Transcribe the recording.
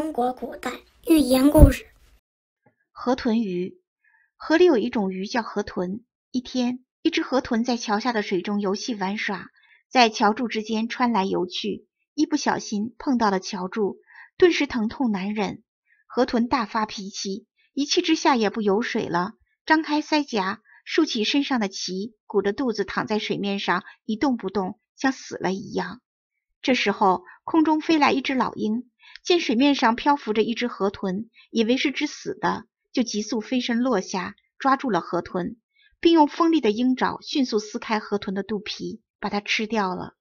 中国古代寓言故事：河豚鱼。河里有一种鱼叫河豚。一天，一只河豚在桥下的水中游戏玩耍，在桥柱之间穿来游去。一不小心碰到了桥柱，顿时疼痛难忍。河豚大发脾气，一气之下也不游水了，张开腮颊，竖起身上的鳍，鼓着肚子躺在水面上一动不动，像死了一样。这时候，空中飞来一只老鹰。见水面上漂浮着一只河豚，以为是只死的，就急速飞身落下，抓住了河豚，并用锋利的鹰爪迅速撕开河豚的肚皮，把它吃掉了。